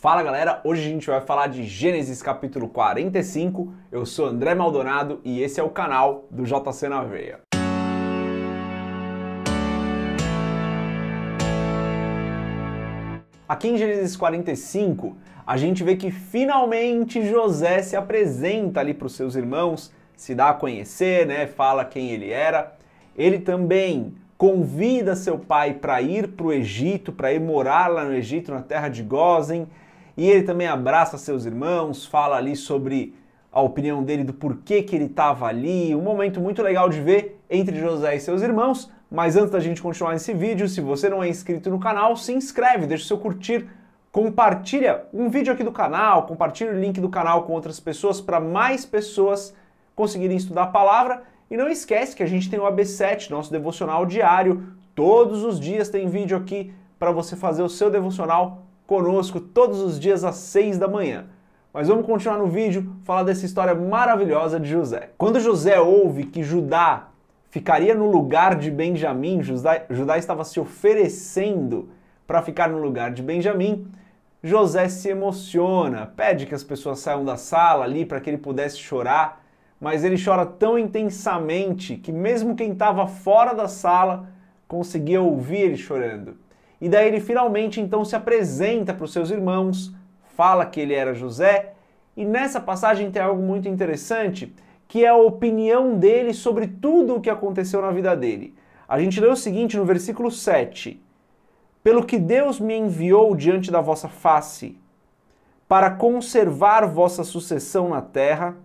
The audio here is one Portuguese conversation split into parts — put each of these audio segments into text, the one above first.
Fala galera, hoje a gente vai falar de Gênesis capítulo 45. Eu sou André Maldonado e esse é o canal do JC na Veia. Aqui em Gênesis 45, a gente vê que finalmente José se apresenta ali para os seus irmãos, se dá a conhecer, né? Fala quem ele era. Ele também convida seu pai para ir para o Egito, para ir morar lá no Egito, na terra de Gozen e ele também abraça seus irmãos, fala ali sobre a opinião dele do porquê que ele estava ali, um momento muito legal de ver entre José e seus irmãos. Mas antes da gente continuar nesse vídeo, se você não é inscrito no canal, se inscreve, deixa o seu curtir, compartilha um vídeo aqui do canal, compartilha o link do canal com outras pessoas para mais pessoas conseguirem estudar a palavra. E não esquece que a gente tem o AB7, nosso devocional diário. Todos os dias tem vídeo aqui para você fazer o seu devocional conosco todos os dias às 6 da manhã. Mas vamos continuar no vídeo, falar dessa história maravilhosa de José. Quando José ouve que Judá ficaria no lugar de Benjamim, Judá, Judá estava se oferecendo para ficar no lugar de Benjamim, José se emociona, pede que as pessoas saiam da sala ali para que ele pudesse chorar, mas ele chora tão intensamente que mesmo quem estava fora da sala conseguia ouvir ele chorando. E daí ele finalmente então se apresenta para os seus irmãos, fala que ele era José, e nessa passagem tem algo muito interessante, que é a opinião dele sobre tudo o que aconteceu na vida dele. A gente lê o seguinte no versículo 7: Pelo que Deus me enviou diante da vossa face, para conservar vossa sucessão na terra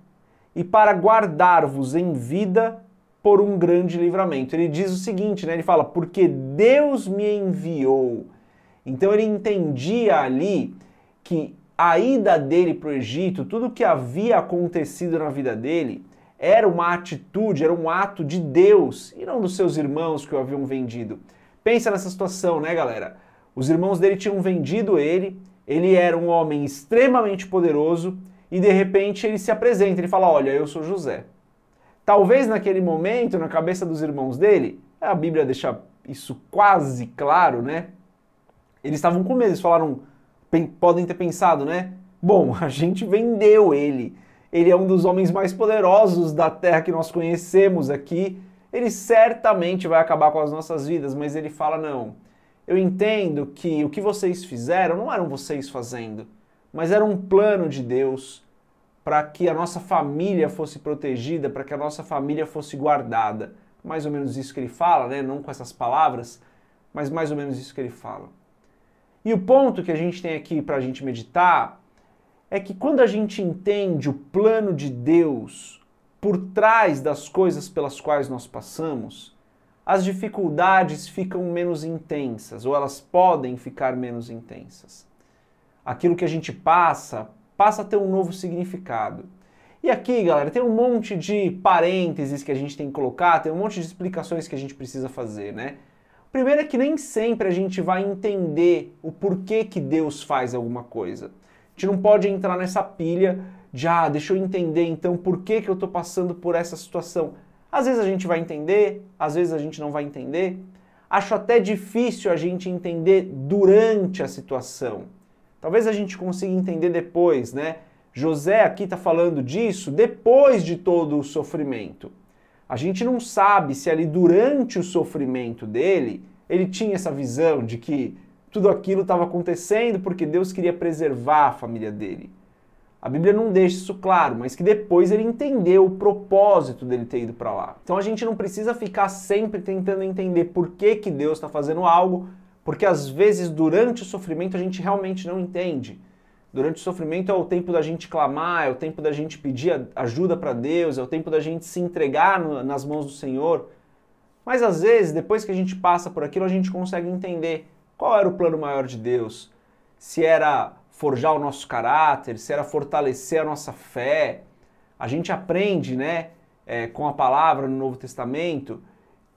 e para guardar-vos em vida por um grande livramento. Ele diz o seguinte, né? Ele fala: "Porque Deus me enviou". Então ele entendia ali que a ida dele para o Egito, tudo que havia acontecido na vida dele, era uma atitude, era um ato de Deus e não dos seus irmãos que o haviam vendido. Pensa nessa situação, né, galera? Os irmãos dele tinham vendido ele, ele era um homem extremamente poderoso e de repente ele se apresenta, ele fala: Olha, eu sou José. Talvez naquele momento, na cabeça dos irmãos dele, é, a Bíblia deixa isso quase claro, né? Eles estavam com medo, eles falaram, podem ter pensado, né? Bom, a gente vendeu ele. Ele é um dos homens mais poderosos da terra que nós conhecemos aqui. Ele certamente vai acabar com as nossas vidas, mas ele fala: não. Eu entendo que o que vocês fizeram não eram vocês fazendo, mas era um plano de Deus para que a nossa família fosse protegida, para que a nossa família fosse guardada. Mais ou menos isso que ele fala, né? não com essas palavras, mas mais ou menos isso que ele fala. E o ponto que a gente tem aqui para a gente meditar é que quando a gente entende o plano de Deus por trás das coisas pelas quais nós passamos, as dificuldades ficam menos intensas, ou elas podem ficar menos intensas. Aquilo que a gente passa passa a ter um novo significado. E aqui, galera, tem um monte de parênteses que a gente tem que colocar, tem um monte de explicações que a gente precisa fazer, né? Primeiro é que nem sempre a gente vai entender o porquê que Deus faz alguma coisa. A gente não pode entrar nessa pilha de, ah, deixa eu entender então por que, que eu estou passando por essa situação. Às vezes a gente vai entender, às vezes a gente não vai entender. Acho até difícil a gente entender durante a situação. Talvez a gente consiga entender depois, né? José aqui está falando disso depois de todo o sofrimento. A gente não sabe se ali durante o sofrimento dele, ele tinha essa visão de que tudo aquilo estava acontecendo porque Deus queria preservar a família dele. A Bíblia não deixa isso claro, mas que depois ele entendeu o propósito dele ter ido para lá. Então a gente não precisa ficar sempre tentando entender por que, que Deus está fazendo algo, porque às vezes durante o sofrimento a gente realmente não entende. Durante o sofrimento é o tempo da gente clamar, é o tempo da gente pedir ajuda para Deus, é o tempo da gente se entregar no, nas mãos do Senhor. Mas às vezes, depois que a gente passa por aquilo, a gente consegue entender qual era o plano maior de Deus. Se era forjar o nosso caráter, se era fortalecer a nossa fé. A gente aprende, né, é, com a palavra no Novo Testamento,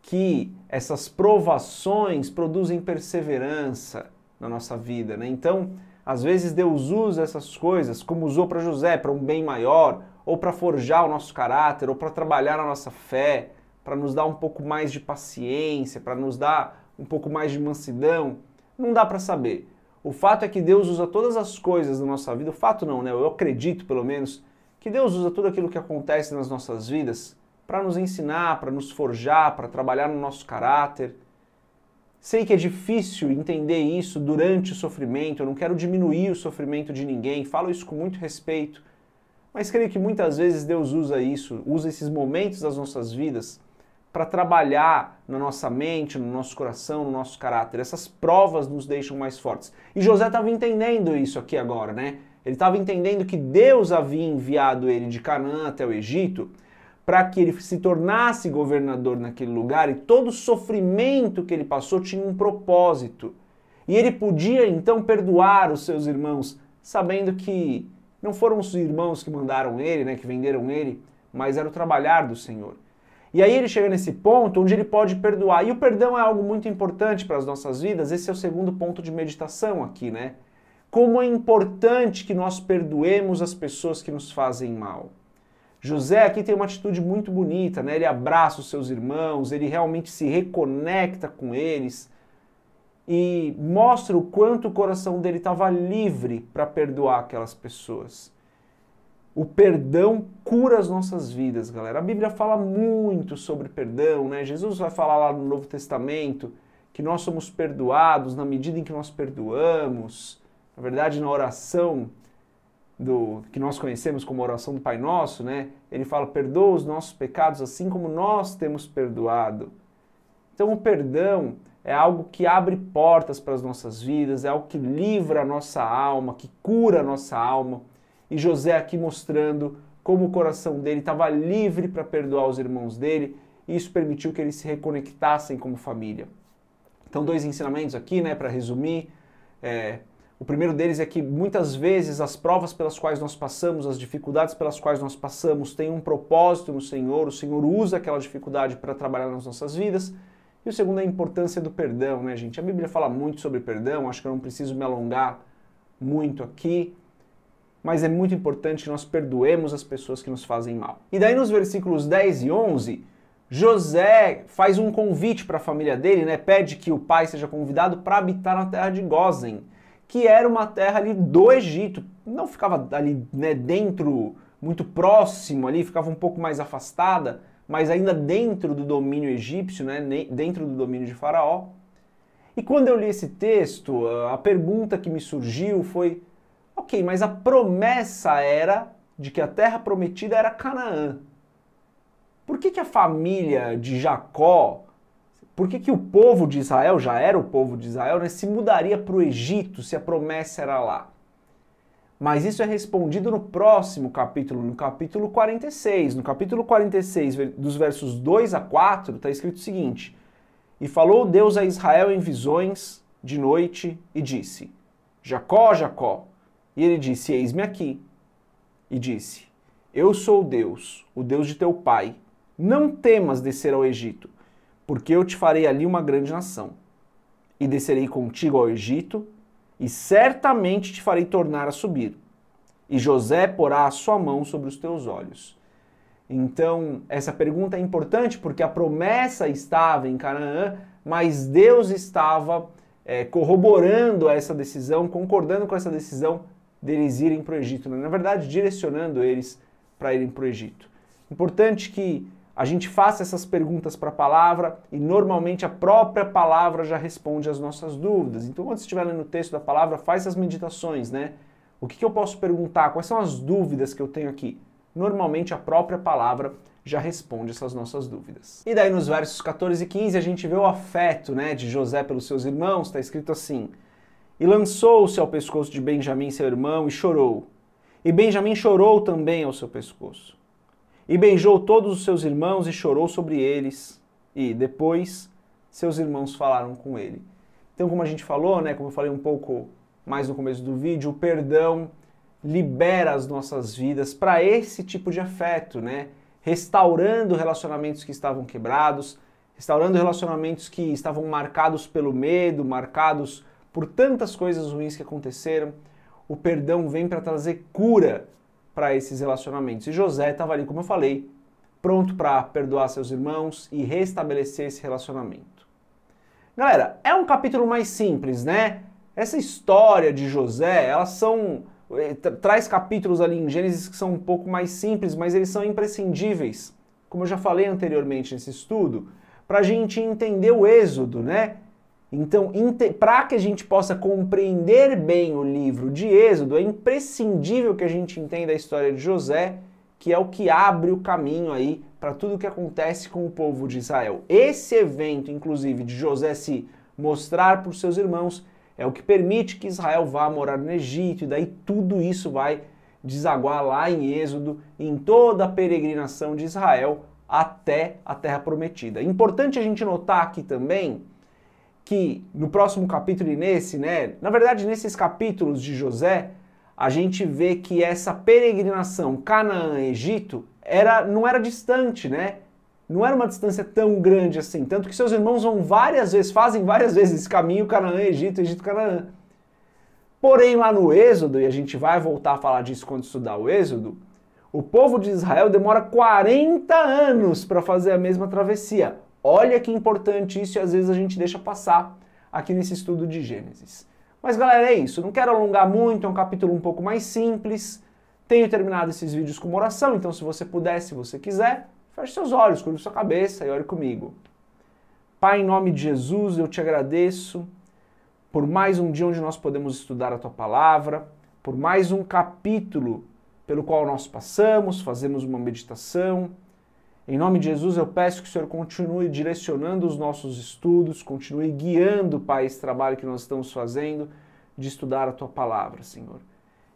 que essas provações produzem perseverança na nossa vida, né? Então, às vezes Deus usa essas coisas, como usou para José, para um bem maior, ou para forjar o nosso caráter, ou para trabalhar a nossa fé, para nos dar um pouco mais de paciência, para nos dar um pouco mais de mansidão. Não dá para saber. O fato é que Deus usa todas as coisas da nossa vida, o fato não, né? Eu acredito, pelo menos, que Deus usa tudo aquilo que acontece nas nossas vidas para nos ensinar, para nos forjar, para trabalhar no nosso caráter. Sei que é difícil entender isso durante o sofrimento, eu não quero diminuir o sofrimento de ninguém, falo isso com muito respeito, mas creio que muitas vezes Deus usa isso, usa esses momentos das nossas vidas para trabalhar na nossa mente, no nosso coração, no nosso caráter. Essas provas nos deixam mais fortes. E José estava entendendo isso aqui agora, né? Ele estava entendendo que Deus havia enviado ele de Canaã até o Egito para que ele se tornasse governador naquele lugar e todo o sofrimento que ele passou tinha um propósito. E ele podia então perdoar os seus irmãos, sabendo que não foram os irmãos que mandaram ele, né, que venderam ele, mas era o trabalhar do Senhor. E aí ele chega nesse ponto onde ele pode perdoar. E o perdão é algo muito importante para as nossas vidas. Esse é o segundo ponto de meditação aqui, né? Como é importante que nós perdoemos as pessoas que nos fazem mal. José aqui tem uma atitude muito bonita, né? Ele abraça os seus irmãos, ele realmente se reconecta com eles e mostra o quanto o coração dele estava livre para perdoar aquelas pessoas. O perdão cura as nossas vidas, galera. A Bíblia fala muito sobre perdão, né? Jesus vai falar lá no Novo Testamento que nós somos perdoados na medida em que nós perdoamos. Na verdade, na oração do que nós conhecemos como oração do Pai Nosso, né? Ele fala: "Perdoa os nossos pecados, assim como nós temos perdoado". Então, o perdão é algo que abre portas para as nossas vidas, é algo que livra a nossa alma, que cura a nossa alma. E José aqui mostrando como o coração dele estava livre para perdoar os irmãos dele, e isso permitiu que eles se reconectassem como família. Então, dois ensinamentos aqui, né, para resumir. É, o primeiro deles é que muitas vezes as provas pelas quais nós passamos, as dificuldades pelas quais nós passamos, têm um propósito no Senhor, o Senhor usa aquela dificuldade para trabalhar nas nossas vidas. E o segundo é a importância do perdão, né, gente? A Bíblia fala muito sobre perdão, acho que eu não preciso me alongar muito aqui, mas é muito importante que nós perdoemos as pessoas que nos fazem mal. E daí nos versículos 10 e 11, José faz um convite para a família dele, né? Pede que o pai seja convidado para habitar na terra de Gozen que era uma terra ali do Egito. Não ficava ali né, dentro, muito próximo ali, ficava um pouco mais afastada, mas ainda dentro do domínio egípcio, né, dentro do domínio de Faraó. E quando eu li esse texto, a pergunta que me surgiu foi: ok, mas a promessa era de que a terra prometida era Canaã. Por que, que a família de Jacó por que, que o povo de Israel, já era o povo de Israel, né, se mudaria para o Egito se a promessa era lá? Mas isso é respondido no próximo capítulo, no capítulo 46. No capítulo 46, dos versos 2 a 4, está escrito o seguinte: E falou Deus a Israel em visões de noite e disse: Jacó, Jacó. E ele disse: Eis-me aqui. E disse: Eu sou Deus, o Deus de teu pai. Não temas descer ao Egito porque eu te farei ali uma grande nação. E descerei contigo ao Egito, e certamente te farei tornar a subir. E José porá a sua mão sobre os teus olhos. Então, essa pergunta é importante porque a promessa estava em Canaã, mas Deus estava é, corroborando essa decisão, concordando com essa decisão deles irem para o Egito. Né? Na verdade, direcionando eles para irem para o Egito. Importante que a gente faça essas perguntas para a palavra e normalmente a própria palavra já responde às nossas dúvidas. Então, quando você estiver lendo o texto da palavra, faça as meditações, né? O que, que eu posso perguntar? Quais são as dúvidas que eu tenho aqui? Normalmente a própria palavra já responde essas nossas dúvidas. E daí nos versos 14 e 15 a gente vê o afeto, né, de José pelos seus irmãos, está escrito assim: E lançou-se ao pescoço de Benjamim, seu irmão, e chorou. E Benjamim chorou também ao seu pescoço. E beijou todos os seus irmãos e chorou sobre eles. E depois seus irmãos falaram com ele. Então, como a gente falou, né, como eu falei um pouco mais no começo do vídeo, o perdão libera as nossas vidas para esse tipo de afeto, né? Restaurando relacionamentos que estavam quebrados, restaurando relacionamentos que estavam marcados pelo medo, marcados por tantas coisas ruins que aconteceram. O perdão vem para trazer cura para esses relacionamentos. E José estava ali, como eu falei, pronto para perdoar seus irmãos e restabelecer esse relacionamento. Galera, é um capítulo mais simples, né? Essa história de José, elas são eh, traz capítulos ali em Gênesis que são um pouco mais simples, mas eles são imprescindíveis, como eu já falei anteriormente nesse estudo, para a gente entender o êxodo, né? Então, para que a gente possa compreender bem o livro de Êxodo, é imprescindível que a gente entenda a história de José, que é o que abre o caminho aí para tudo o que acontece com o povo de Israel. Esse evento, inclusive, de José se mostrar para os seus irmãos, é o que permite que Israel vá morar no Egito, e daí tudo isso vai desaguar lá em Êxodo, em toda a peregrinação de Israel até a Terra Prometida. É importante a gente notar aqui também que no próximo capítulo e nesse, né? Na verdade, nesses capítulos de José, a gente vê que essa peregrinação Canaã-Egito era, não era distante, né? Não era uma distância tão grande assim, tanto que seus irmãos vão várias vezes, fazem várias vezes esse caminho Canaã-Egito, Egito-Canaã. Porém, lá no Êxodo, e a gente vai voltar a falar disso quando estudar o Êxodo, o povo de Israel demora 40 anos para fazer a mesma travessia. Olha que importante isso e às vezes a gente deixa passar aqui nesse estudo de Gênesis. Mas galera, é isso. Não quero alongar muito, é um capítulo um pouco mais simples. Tenho terminado esses vídeos com uma oração, então se você puder, se você quiser, feche seus olhos, curva sua cabeça e ore comigo. Pai, em nome de Jesus, eu te agradeço por mais um dia onde nós podemos estudar a tua palavra, por mais um capítulo pelo qual nós passamos, fazemos uma meditação em nome de Jesus, eu peço que o Senhor continue direcionando os nossos estudos, continue guiando, Pai, esse trabalho que nós estamos fazendo de estudar a Tua palavra, Senhor.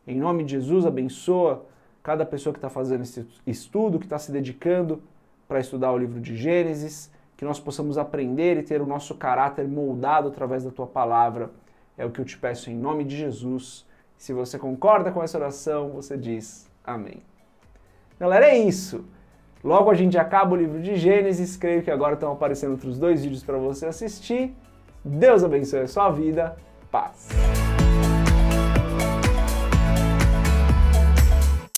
Em nome de Jesus, abençoa cada pessoa que está fazendo esse estudo, que está se dedicando para estudar o livro de Gênesis, que nós possamos aprender e ter o nosso caráter moldado através da Tua palavra. É o que eu te peço em nome de Jesus. Se você concorda com essa oração, você diz amém. Galera, é isso. Logo a gente acaba o livro de Gênesis, creio que agora estão aparecendo outros dois vídeos para você assistir. Deus abençoe a sua vida. Paz.